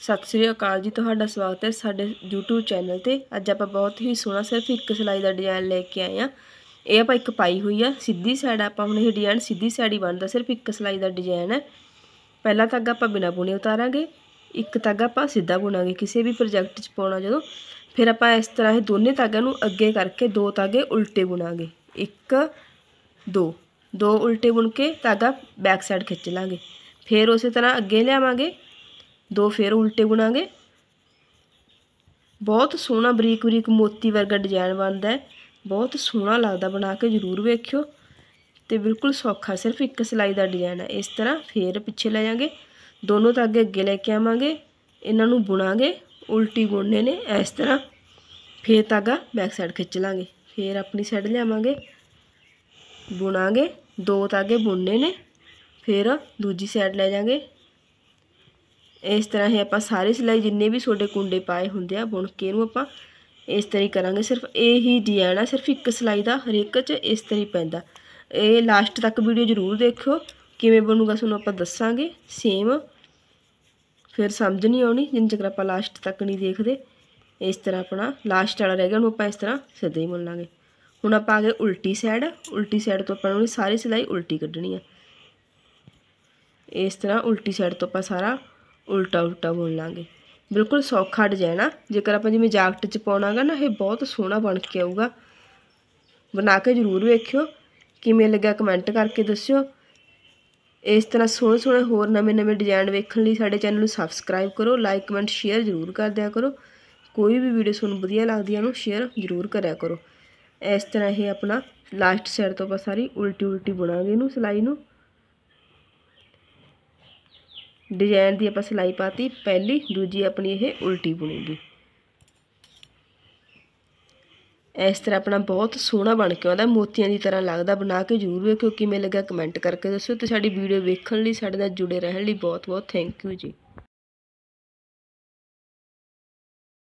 ਸਤਿ ਸ੍ਰੀ ਅਕਾਲ ਜੀ ਤੁਹਾਡਾ ਸਵਾਗਤ ਹੈ ਸਾਡੇ YouTube ਚੈਨਲ ਤੇ ਅੱਜ ਆਪਾਂ ਬਹੁਤ ਹੀ ਸੋਹਣਾ ਸਿਰਫ ਇੱਕ ਸਲਾਈ ਦਾ ਡਿਜ਼ਾਈਨ ਲੈ ਕੇ ਆਏ ਆ ਇਹ ਆਪਾਂ ਇੱਕ ਪਾਈ ਹੋਈ ਆ ਸਿੱਧੀ ਸਾਈਡ ਆਪਾਂ ਹੁਣ ਇਹ ਡਿਜ਼ਾਈਨ ਸਿੱਧੀ ਸਾਈਡ ਹੀ ਬਣਦਾ ਸਿਰਫ ਇੱਕ ਸਲਾਈ ਦਾ ਡਿਜ਼ਾਈਨ ਹੈ ਪਹਿਲਾ ਧਾਗਾ ਆਪਾਂ ਬਿਨਾ ਬੁਣੇ ਉਤਾਰਾਂਗੇ ਇੱਕ ਤੱਕ ਆਪਾਂ ਸਿੱਧਾ ਬੁਣਾਂਗੇ ਕਿਸੇ ਵੀ ਪ੍ਰੋਜੈਕਟ 'ਚ ਪਾਉਣਾ ਜਦੋਂ ਫਿਰ ਆਪਾਂ ਇਸ ਤਰ੍ਹਾਂ ਇਹ ਦੋਨੇ ਧਾਗਿਆਂ ਨੂੰ ਅੱਗੇ ਕਰਕੇ ਦੋ ਧਾਗੇ ਉਲਟੇ ਬੁਣਾਂਗੇ ਇੱਕ ਦੋ ਦੋ ਉਲਟੇ ਬੁਣ ਕੇ ਧਾਗਾ ਬੈਕ ਸਾਈਡ ਖਿੱਚ ਲਾਂਗੇ ਫਿਰ ਉਸੇ ਤਰ੍ਹਾਂ ਅੱਗੇ ਲਿਆਵਾਂਗੇ ਦੋ ਫੇਰ ਉਲਟੇ ਬੁਣਾਂਗੇ ਬਹੁਤ ਸੋਹਣਾ ਬਰੀਕ ਬਰੀਕ ਮੋਤੀ ਵਰਗਾ ਡਿਜ਼ਾਈਨ ਬਣਦਾ ਹੈ ਬਹੁਤ ਸੋਹਣਾ ਲੱਗਦਾ ਬਣਾ ਕੇ ਜ਼ਰੂਰ ਵੇਖਿਓ ਤੇ ਬਿਲਕੁਲ ਸੌਖਾ ਸਿਰਫ ਇੱਕ ਸਲਾਈ ਦਾ ਡਿਜ਼ਾਈਨ ਹੈ ਇਸ ਤਰ੍ਹਾਂ ਫੇਰ ਪਿੱਛੇ ਲੈ ਜਾਾਂਗੇ ਦੋਨੋਂ ਤਾਂ ਅੱਗੇ ਅੱਗੇ ਲੈ ਕੇ ਆਵਾਂਗੇ ਇਹਨਾਂ ਨੂੰ ਬੁਣਾਂਗੇ ਉਲਟੀ ਗੁੰਨੇ ਨੇ ਇਸ ਤਰ੍ਹਾਂ ਫੇਰ ਤਾਗਾ ਬੈਕ ਸਾਈਡ ਖਿੱਚ ਲਾਂਗੇ ਫੇਰ ਆਪਣੀ ਸਾਈਡ ਲਿਆਵਾਂਗੇ ਬੁਣਾਂਗੇ ਦੋ ਤਾਗੇ ਬੁਣਨੇ ਨੇ ਫੇਰ ਦੂਜੀ ਸਾਈਡ ਲੈ ਜਾਾਂਗੇ ਇਸ ਤਰ੍ਹਾਂ ਹੀ ਆਪਾਂ ਸਾਰੇ ਸਿਲਾਈ ਜਿੰਨੇ ਵੀ ਤੁਹਾਡੇ ਕੁੰਡੇ ਪਾਏ ਹੁੰਦੇ ਆ ਬੁਣ ਕੇ ਇਹਨੂੰ ਆਪਾਂ ਇਸ ਤਰ੍ਹਾਂ ਕਰਾਂਗੇ ਸਿਰਫ ਇਹ ਹੀ ਡਿਜ਼ਾਈਨ ਆ ਸਿਰਫ ਇੱਕ ਸਿਲਾਈ ਦਾ ਹਰੇਕ 'ਚ ਇਸ ਤਰ੍ਹਾਂ ਪੈਂਦਾ ਇਹ ਲਾਸਟ ਤੱਕ ਵੀਡੀਓ ਜ਼ਰੂਰ ਦੇਖਿਓ ਕਿਵੇਂ ਬਣੂਗਾ ਤੁਹਾਨੂੰ ਆਪਾਂ ਦੱਸਾਂਗੇ ਸੇਮ ਫਿਰ ਸਮਝ ਨਹੀਂ ਆਉਣੀ ਜਿੰਨ ਚਿਰ ਆਪਾਂ ਲਾਸਟ ਤੱਕ ਨਹੀਂ ਦੇਖਦੇ ਇਸ ਤਰ੍ਹਾਂ ਆਪਣਾ ਲਾਸਟ ਵਾਲਾ ਰਹਿ ਗਿਆ ਉਹਨੂੰ ਆਪਾਂ ਇਸ ਤਰ੍ਹਾਂ ਸਿੱਧਾ ਹੀ ਮੁੜ ਲਾਂਗੇ ਹੁਣ ਆਪਾਂ ਆ ਗਏ ਉਲਟੀ ਸਾਈਡ ਉਲਟੀ ਸਾਈਡ ਤੋਂ ਆਪਾਂ ਨੂੰ ਸਾਰੀ ਸਿਲਾਈ ਉਲਟੀ ਕੱਢਣੀ ਆ ਇਸ ਤਰ੍ਹਾਂ ਉਲਟੀ ਸਾਈਡ ਤੋਂ ਆਪਾਂ ਸਾਰਾ ਉਲਟਾ ਉਲਟਾ ਬੋਲਾਂਗੇ ਬਿਲਕੁਲ ਸੌਖਾ ਡਿਜ਼ਾਈਨ ਆ ਜੇਕਰ ਆਪਾਂ ਜਿਵੇਂ ਜਾਕਟ 'ਚ ਪਾਉਣਾਗਾ ਨਾ ਇਹ ਬਹੁਤ ਸੋਹਣਾ ਬਣ ਕੇ ਆਊਗਾ ਬਣਾ ਕੇ ਜ਼ਰੂਰ ਵੇਖਿਓ ਕਿਵੇਂ ਲੱਗਾ ਕਮੈਂਟ ਕਰਕੇ ਦੱਸਿਓ ਇਸ ਤਰ੍ਹਾਂ ਸੋਹਣੇ ਸੋਹਣੇ ਹੋਰ ਨਵੇਂ ਨਵੇਂ ਡਿਜ਼ਾਈਨ ਵੇਖਣ ਲਈ ਸਾਡੇ ਚੈਨਲ ਨੂੰ ਸਬਸਕ੍ਰਾਈਬ ਕਰੋ ਲਾਈਕ ਕਮੈਂਟ ਸ਼ੇਅਰ ਜ਼ਰੂਰ ਕਰ ਦਿਆ ਕਰੋ ਕੋਈ ਵੀ ਵੀਡੀਓ ਤੁਹਾਨੂੰ ਵਧੀਆ ਲੱਗਦੀ ਹੈ ਉਹਨੂੰ ਸ਼ੇਅਰ ਜ਼ਰੂਰ ਕਰਿਆ ਕਰੋ ਇਸ ਤਰ੍ਹਾਂ ਇਹ ਆਪਣਾ ਲਾਸਟ ਸਾਈਡ ਤੋਂ ਆਪਾਂ ਸਾਰੀ ਉਲਟੀ ਉਲਟੀ ਬੁਣਾਂਗੇ ਇਹਨੂੰ ਸਲਾਈ ਨੂੰ ਡਿਜ਼ਾਈਨ ਦੀ ਆਪਾਂ ਸਿਲਾਈ ਪਾਤੀ ਪਹਿਲੀ ਦੂਜੀ ਆਪਣੀ ਇਹ ਉਲਟੀ ਬੁਣੂਗੀ ਇਸ ਤਰ੍ਹਾਂ ਆਪਣਾ ਬਹੁਤ ਸੋਹਣਾ ਬਣ ਕੇ ਆਉਂਦਾ ਮੋਤੀਆਂ ਦੀ ਤਰ੍ਹਾਂ ਲੱਗਦਾ ਬਣਾ ਕੇ ਜ਼ਰੂਰ ਵੇਖਿਓ ਕਿਵੇਂ ਲੱਗਾ ਕਮੈਂਟ ਕਰਕੇ ਦੱਸਿਓ ਤੇ ਸਾਡੀ ਵੀਡੀਓ ਵੇਖਣ ਲਈ ਸਾਡੇ ਨਾਲ ਜੁੜੇ ਰਹਿਣ ਲਈ ਬਹੁਤ ਬਹੁਤ ਥੈਂਕ ਯੂ ਜੀ